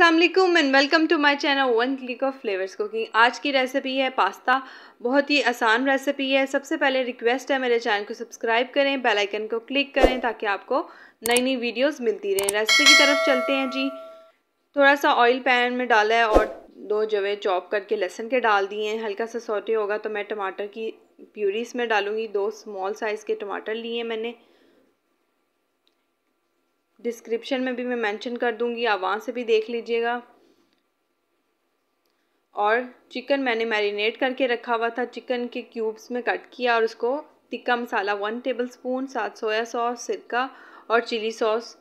Aslam and welcome to my channel one click of flavours cooking आज की recipe है pasta बहुत ही आसान रेसिपी है सबसे पहले रिक्वेस्ट है मेरे चैनल को सब्सक्राइब करें बेल आइकन को क्लिक करें ताकि आपको नई नई वीडियोस मिलती रहें रेसिपी की तरफ चलते हैं जी थोड़ा सा ऑयल पैन में डाला है और दो जवे चॉप करके लहसुन के डाल दिए हैं हल्का सा सोटे होगा तो मैं टमाटर की प्यूरी इसमें डालूँगी दो स्मॉल साइज़ के टमाटर लिए मैंने डिस्क्रिप्शन में भी मैं मेंशन कर दूंगी आप वहाँ से भी देख लीजिएगा और चिकन मैंने मैरिनेट करके रखा हुआ था चिकन के क्यूब्स में कट किया और उसको tikka masala one tablespoon साथ सोया सॉस सिरका और chilli sauce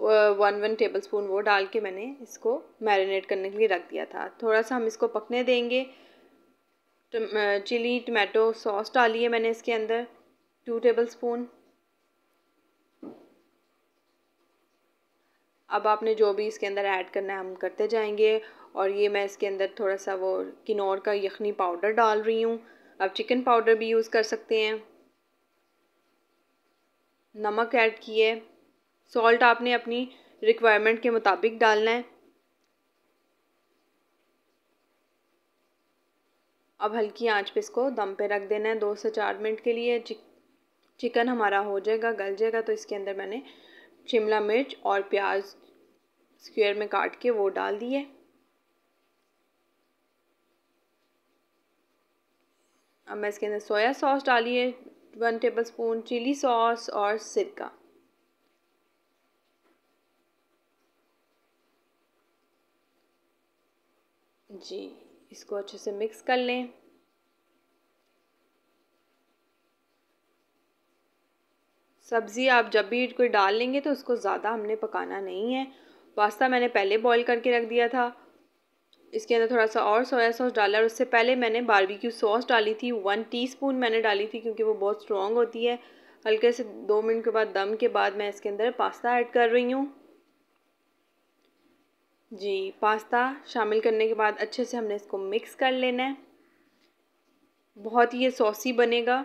one one tablespoon वो डाल के मैंने इसको मैरिनेट करने के लिए रख दिया था थोड़ा सा हम इसको पकने देंगे चिली टमाटो सॉस डाली है मैंने इसके अंदर टू टेबल स्पून अब आपने जो भी इसके अंदर ऐड करना है हम करते जाएंगे और ये मैं इसके अंदर थोड़ा सा वो किनौर का यखनी पाउडर डाल रही हूँ आप चिकन पाउडर भी यूज़ कर सकते हैं नमक ऐड किए सॉल्ट आपने अपनी रिक्वायरमेंट के मुताबिक डालना है अब हल्की आंच पे इसको दम पे रख देना है दो से चार मिनट के लिए चिक, चिकन हमारा हो जाएगा गल जाएगा तो इसके अंदर मैंने शिमला मिर्च और प्याज स्क्वायर में काट के वो डाल दिए अब मैं इसके अंदर सोया सॉस डाली है one tablespoon chilli sauce और सिरका जी इसको अच्छे से मिक्स कर लें सब्ज़ी आप जब भी कोई डाल लेंगे तो उसको ज़्यादा हमने पकाना नहीं है पास्ता मैंने पहले बॉईल करके रख दिया था इसके अंदर थोड़ा सा और सोया सॉस डाला और उससे पहले मैंने बारबेक्यू सॉस डाली थी वन टीस्पून मैंने डाली थी क्योंकि वो बहुत स्ट्रॉन्ग होती है हल्के से दो मिनट के बाद दम के बाद मैं इसके अंदर पास्ता ऐड कर रही हूँ जी पास्ता शामिल करने के बाद अच्छे से हमने इसको मिक्स कर लेना है बहुत ही ये सॉसी बनेगा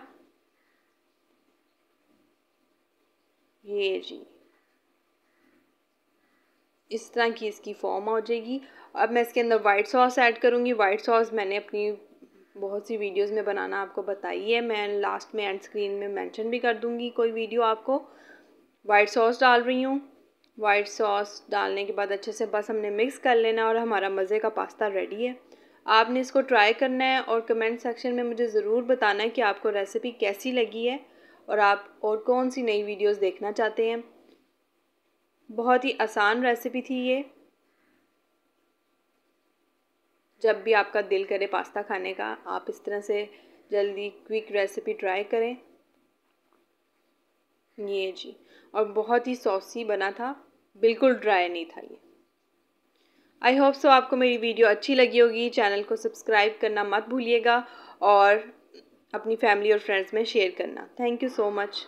ये जी इस तरह की इसकी फॉर्म हो जाएगी अब मैं इसके अंदर वाइट सॉस ऐड करूँगी वाइट सॉस मैंने अपनी बहुत सी वीडियोस में बनाना आपको बताई है मैं लास्ट में एंड स्क्रीन में मेंशन भी कर दूँगी कोई वीडियो आपको वाइट सॉस डाल रही हूँ वाइट सॉस डालने के बाद अच्छे से बस हमने मिक्स कर लेना और हमारा मज़े का पास्ता रेडी है आपने इसको ट्राई करना है और कमेंट सेक्शन में मुझे ज़रूर बताना है कि आपको रेसिपी कैसी लगी है और आप और कौन सी नई वीडियोज़ देखना चाहते हैं बहुत ही आसान रेसिपी थी ये जब भी आपका दिल करे पास्ता खाने का आप इस तरह से जल्दी क्विक रेसिपी ट्राई करें ये जी और बहुत ही सॉसी बना था बिल्कुल ड्राई नहीं था ये आई होप सो आपको मेरी वीडियो अच्छी लगी होगी चैनल को सब्सक्राइब करना मत भूलिएगा और अपनी फैमिली और फ्रेंड्स में शेयर करना थैंक यू सो मच